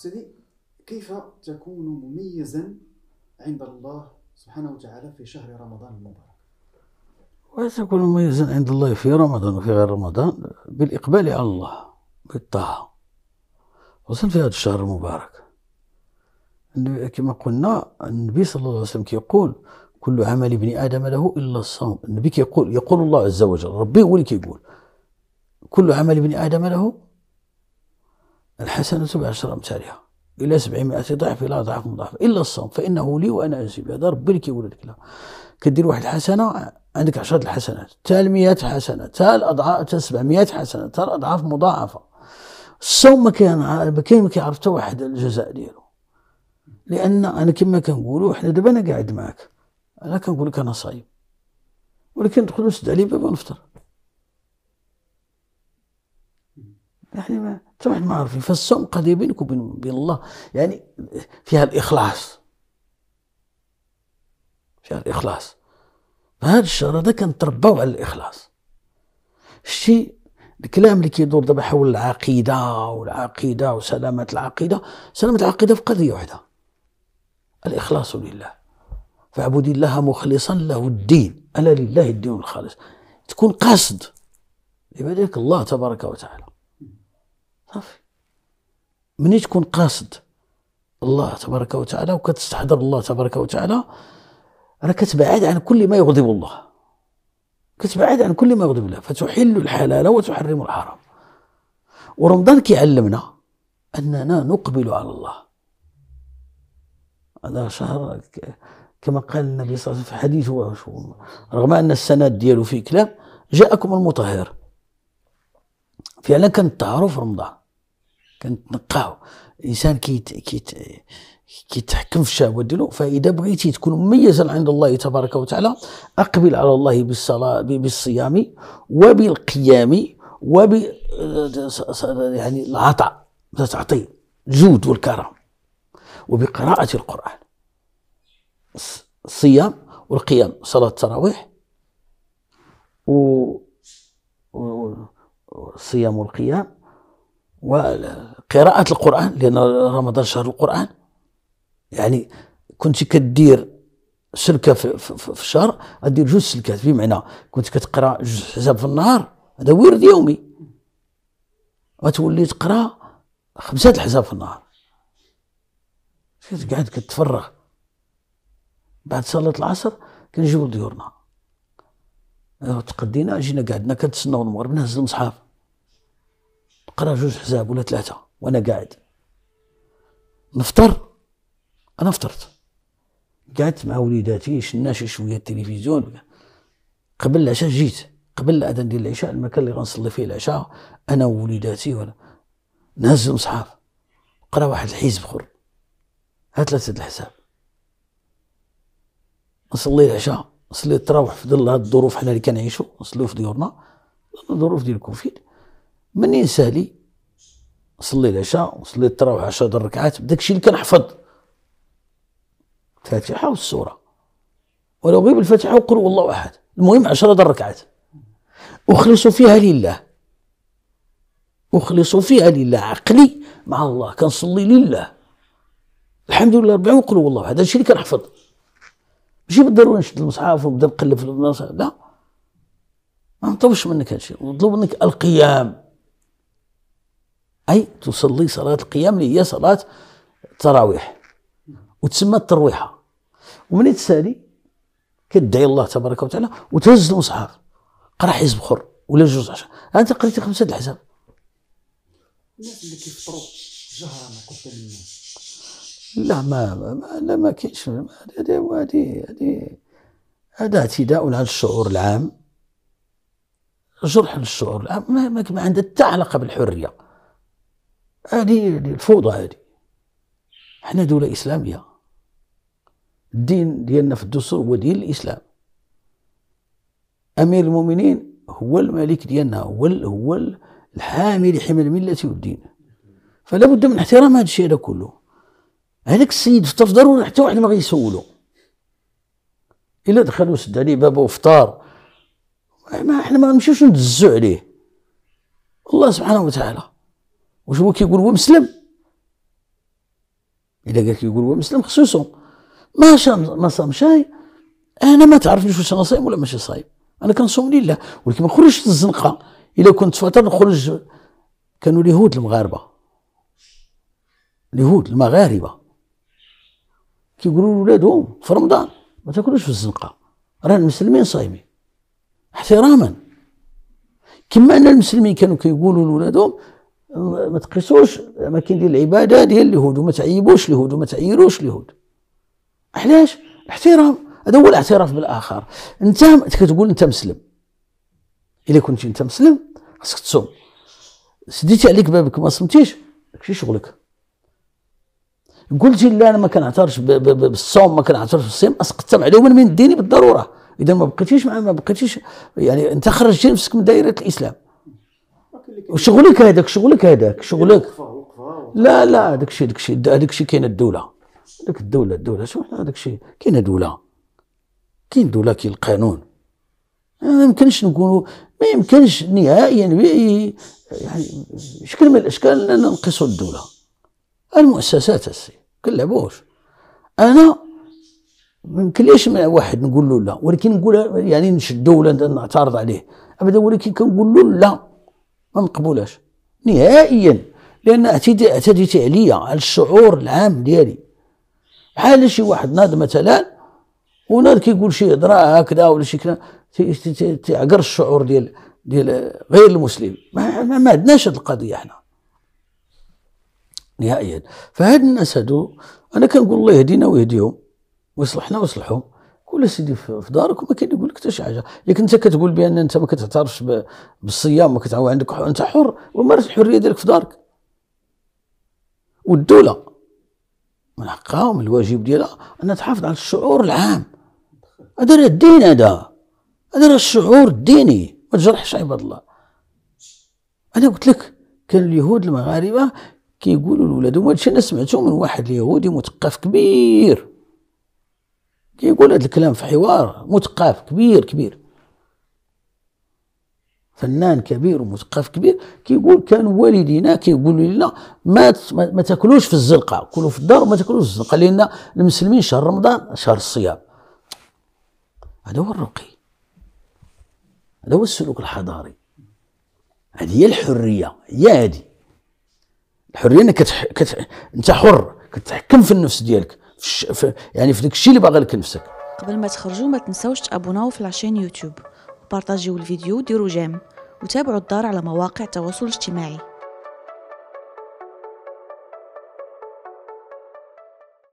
سيدي كيف تكون مميزا عند الله سبحانه وتعالى في شهر رمضان المبارك تكون مميزا عند الله في رمضان وفي غير رمضان بالإقبال على الله بالطاعة خصوصا في هذا الشهر المبارك كما قلنا النبي صلى الله عليه وسلم كيقول كل عمل ابن ادم له الا الصوم النبي كيقول يقول الله عز وجل ربي هو اللي كيقول كل عمل ابن ادم له الحسنة عشر أمثالها إلى سبعمائة ضعف إلى أضعاف مضاعفة إلا الصوم فإنه لي وأنا أجزي هذا ربي اللي كيقول لك لا كدير واحد الحسنة عندك عشرة الحسنات تال مئات حسنة تال أضعاف تال سبعمائة حسنة تال أضعاف مضاعفة الصوم ما كان ما كاين ما كيعرف حتى واحد الجزاء ديالو لأن أنا كما كنقولوا حنا دابا أنا قاعد معاك أنا كنقول لك أنا صايم ولكن ندخل نسد علي باب ونفطر يعني ما تروح ما عارفين فالصوم قضية بينك وبين الله يعني فيها الإخلاص فيها الإخلاص فهذا الشهر هذا كنترباو على الإخلاص الشيء الكلام اللي كيدور دابا حول العقيدة والعقيدة وسلامة العقيدة سلامة العقيدة في قضية واحدة الإخلاص لله فاعبد الله مخلصا له الدين ألا لله الدين الخالص تكون قصد لذلك الله تبارك وتعالى صافي مني تكون قاصد الله تبارك وتعالى وكتستحضر الله تبارك وتعالى راه كتبعد عن كل ما يغضب الله كتبعد عن كل ما يغضب الله فتحل الحلال وتحرم الحرام ورمضان كيعلمنا اننا نقبل على الله هذا شهر كما قال النبي صلى الله عليه وسلم في حديثه رغم ان السند ديالو فيه كلام جاءكم المطهر فعلا كان التعارف رمضان كنتنقاو انسان كيت كيت كيتحكم في الشهوات ديالو فاذا بغيتي تكون مميزا عند الله تبارك وتعالى اقبل على الله بالصلاه بالصيام وبالقيام وب يعني العطاء تعطي الجود والكرم وبقراءة القرآن الصيام والقيام صلاة التراويح و الصيام والقيام وقراءة القرآن لأن رمضان شهر القرآن يعني كنت كدير سلكة في, في, في الشهر غدير جوج سلكات بمعنى كنت كتقرا جوج حزاب في النهار هذا ورد يومي غتولي تقرا خمسة الحزاب في النهار قاعد كتفرغ بعد صلاة العصر كنجيو لديورنا تقدينا جينا قعدنا كنتسناو المغرب نهز المصحف قرا جوج حزاب ولا ثلاثه وانا قاعد نفطر انا فطرت قعدت مع وليداتي شنا شي شويه التلفزيون قبل العشاء جيت قبل الاذان ديال العشاء المكان اللي غنصلي فيه العشاء انا ووليداتي وانا نهز المصحف قرا واحد الحزب اخر هات ثلاثه الحساب نصلي العشاء نصلي التراوح في ظل هاد الظروف حنا اللي كنعيشو نصليو في ديورنا الظروف ديال الكوفيد منين سالي نصلي العشاء نصلي التراويح 10 ركعات بداك الشيء اللي كنحفظ الفاتحه والسوره ولو غير بالفاتحه وقل الله احد المهم 10 ركعات اخلصوا فيها لله اخلصوا فيها لله عقلي مع الله كنصلي لله الحمد لله ربي وقل الله احد هذا الشيء اللي كنحفظ ماشي بالضروره نشد المصحف ونبدا نقلب في المصحف لا ما نطلبش منك هذا الشيء نطلب منك القيام أي تصلي صلاة القيام اللي هي صلاة التراويح وتسمى الترويحة ومن تسالي كدعي الله تبارك وتعالى وتهز المصحف قرا حزب اخر ولا جوج عشر انت قريت خمسه د الناس اللي كيفطروا جهرا الناس لا ما ما لا ما كاينش هذه هذه هذا اعتداء على الشعور العام جرح للشعور العام ما, ما عندها حتى علاقه بالحريه هذه الفوضى هذه احنا دولة إسلامية الدين ديالنا في الدستور هو دين الإسلام أمير المؤمنين هو الملك ديالنا هو هو الحامي لحمى الملة والدين فلا بد من احترام هذا الشيء هذا كله هذاك السيد في ضروري حتى واحد ما غيسولو الا دخل وسد عليه بابه وفطار ما احنا ما نمشيوش ندزو عليه الله سبحانه وتعالى واش هو كيقول هو مسلم الا قال كيقول هو مسلم خصوصا ما شام ما صام شاي انا ما تعرفنيش واش انا صايم ولا ماشي صايم انا كنصوم لله ولكن ما نخرجش للزنقه الا كنت فطر نخرج كانوا اليهود المغاربه اليهود المغاربه كيقولوا لولادهم في رمضان ما تاكلوش في الزنقه راه المسلمين صايمين احتراما كما ان المسلمين كانوا كيقولوا لولادهم ما تقيسوش الاماكن ديال العباده ديال اليهود وما تعيبوش اليهود وما تعيروش اليهود علاش الاحترام هذا هو الاعتراف بالاخر انت كتقول انت مسلم الا كنت انت مسلم خاصك تصوم سديتي عليك بابك ما صمتيش داكشي شغلك قلتي لا انا ما كنعترفش بالصوم ما كنعترفش بالصيام اسقطت معلومه من ديني بالضروره اذا ما بقيتيش مع ما بقيتيش يعني انت خرجتي نفسك من دائره الاسلام وشغلك هذاك شغلك هذاك شغلك لا لا هذاك الشيء هذاك الشيء هذاك الشيء كاينه الدوله هذاك الدوله الدوله شو حنا هذاك الشيء كاينه دوله كاين دوله كاين القانون ما يمكنش نقولوا ما يمكنش نهائيا يعني شكل من الاشكال اننا نقصوا الدوله المؤسسات السي كنلعبوش انا ما يمكنليش واحد نقول له لا ولكن نقول يعني نشدو ولا نعترض عليه ابدا ولكن كنقول له لا ما نقبلهاش نهائيا لان اعتديت عليا على الشعور العام ديالي بحال شي واحد ناض مثلا وناض كيقول شي هضره هكذا ولا شي كذا تعقر الشعور ديال ديال غير المسلم ما, ما عندناش هذه القضيه احنا نهائيا فهاد الناس هادو انا كنقول الله يهدينا ويهديهم ويصلحنا ويصلحهم قول سيدي في دارك وما كاين يقول لك حتى شي حاجه ياك انت كتقول بان انت ما كتعترفش بالصيام ما كتعاود عندك حر. انت حر ومارس الحريه ديالك في دارك والدوله من حقها ومن الواجب ديالها انها تحافظ على الشعور العام هذا راه الدين هذا هذا راه الشعور الديني ما تجرحش عباد الله انا قلت لك كان اليهود المغاربه كيقولوا كي لولادهم هادشي انا سمعته من واحد يهودي مثقف كبير كيقول هذا الكلام في حوار مثقف كبير كبير فنان كبير ومثقف كبير كيقول كان والدينا كيقولوا لنا ما ما تاكلوش في الزنقه كلوا في الدار وما تاكلوش في الزنقه لان المسلمين شهر رمضان شهر الصيام هذا هو الرقي هذا هو السلوك الحضاري هذه هي الحريه هي هذه الحريه انك كتح... كتح... انت حر كتحكم في النفس ديالك في يعني في داكشي اللي باغي لك نفسك قبل ما تخرجوا ما تنساوش تابوناو في لاشين يوتيوب وبارطاجيو الفيديو وديروا جيم وتابعوا الدار على مواقع التواصل الاجتماعي